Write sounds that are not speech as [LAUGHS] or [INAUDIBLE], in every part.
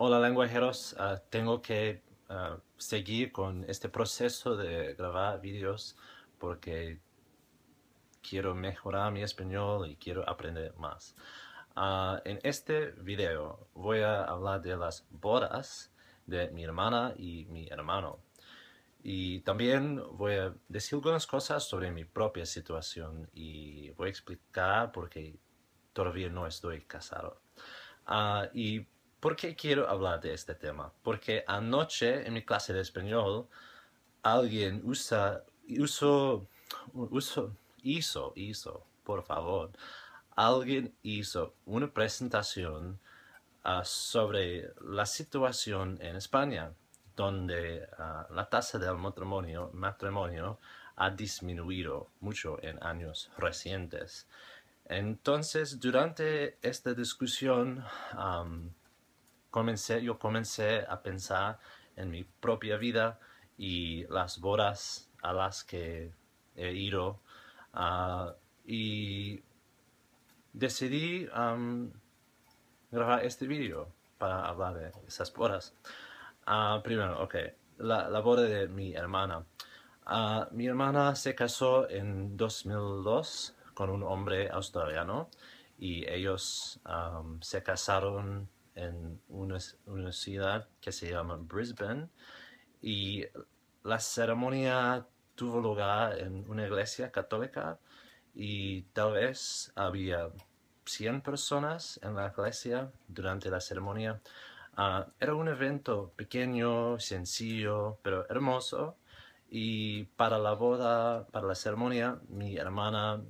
Hola lenguajeros, ah, tengo que ah, seguir con este proceso de grabar vídeos porque quiero mejorar mi español y quiero aprender más. Ah, en este video voy a hablar de las bodas de mi hermana y mi hermano. Y también voy a decir algunas cosas sobre mi propia situación y voy a explicar por qué todavía no estoy casado. y ¿Por qué quiero hablar de este tema? Porque anoche en mi clase de español alguien usa, hizo, hizo, por favor, alguien hizo una presentación ah, sobre la situación en España, donde ah, la tasa del matrimonio, ha disminuido mucho en años recientes. Entonces, durante esta discusión, comencé, yo comencé a pensar en mi propia vida y las bodas a las que he ido. Ah, y decidí grabar este vídeo para hablar de esas bodas. Ah, primero, ok, la, boda de mi hermana. Ah, mi hermana se casó en 2002 con un hombre australiano y ellos se casaron en una, ciudad que se llama Brisbane y la ceremonia tuvo lugar en una iglesia católica y tal vez había 100 personas en la iglesia durante la ceremonia. Ah, era un evento pequeño, sencillo, pero hermoso. Y para la boda, para la ceremonia, mi hermana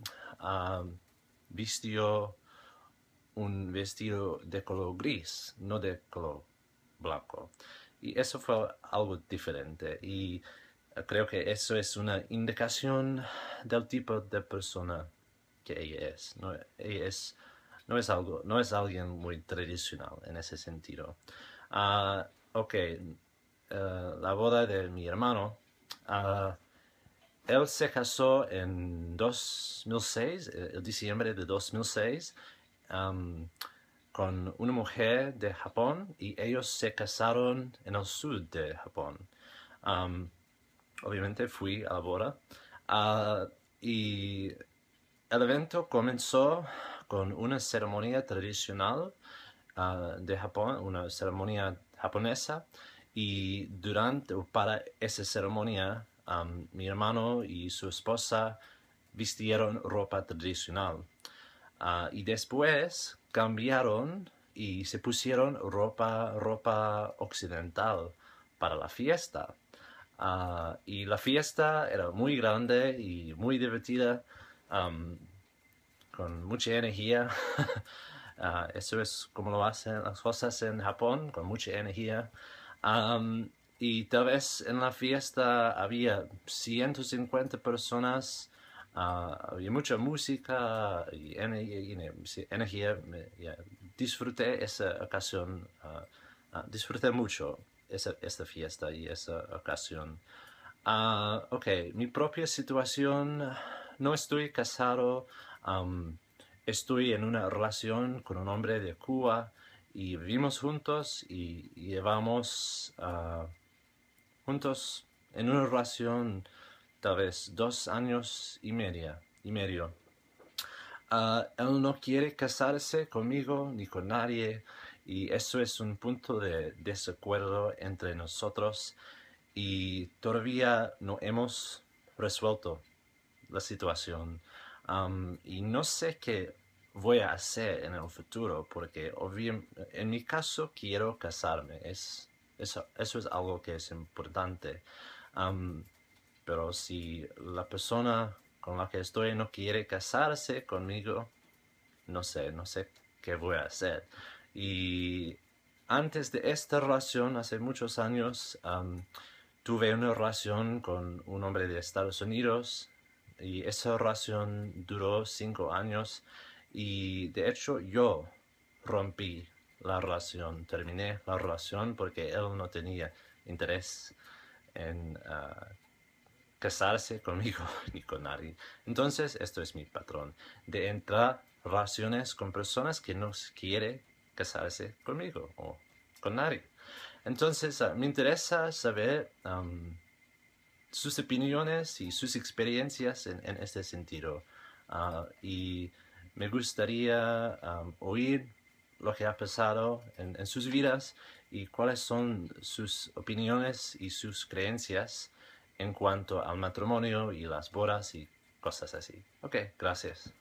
ah, vistió un vestido de color gris, no de color blanco. Y eso fue algo diferente y eh, creo que eso es una indicación del tipo de persona que ella es. No, es, no, es, algo, no es alguien muy tradicional en ese sentido. Ah, ok, eh, la boda de mi hermano. Ah, él se casó en 2006, eh, el diciembre de 2006, con una mujer de Japón y ellos se casaron en el sur de Japón. obviamente fui a la boda ah, y el evento comenzó con una ceremonia tradicional ah, de Japón, una ceremonia japonesa y durante para esa ceremonia mi hermano y su esposa vistieron ropa tradicional. Ah, y después cambiaron y se pusieron ropa, ropa occidental para la fiesta. Ah, y la fiesta era muy grande y muy divertida, con mucha energía. [LAUGHS] Ah, eso es como lo hacen las cosas en Japón, con mucha energía. y tal vez en la fiesta había 150 personas Ah, había mucha música y, energía. Disfruté esa ocasión, ah, ah, disfruté mucho esa, esta fiesta y esa ocasión. ok, mi propia situación, no estoy casado, estoy en una relación con un hombre de Cuba y vivimos juntos y llevamos juntos en una relación tal vez dos años y, media, y medio. Ah, él no quiere casarse conmigo ni con nadie y eso es un punto de desacuerdo entre nosotros y todavía no hemos resuelto la situación. y no sé qué voy a hacer en el futuro porque en mi caso quiero casarme. Es, eso, eso es algo que es importante. Pero si la persona con la que estoy no quiere casarse conmigo, no sé, no sé qué voy a hacer. Y antes de esta relación, hace muchos años, tuve una relación con un hombre de Estados Unidos y esa relación duró cinco años y de hecho yo rompí la relación, terminé la relación porque él no tenía interés en ah, casarse [LAUGHS] conmigo ni con nadie. Entonces, esto es mi patrón, de entrar relaciones con personas que no quieren casarse conmigo o con nadie. Entonces, ah, me interesa saber sus opiniones y sus experiencias en, este sentido. Ah, y me gustaría oír lo que ha pasado en, sus vidas y cuáles son sus opiniones y sus creencias en cuanto al matrimonio y las bodas y cosas así. Ok, gracias.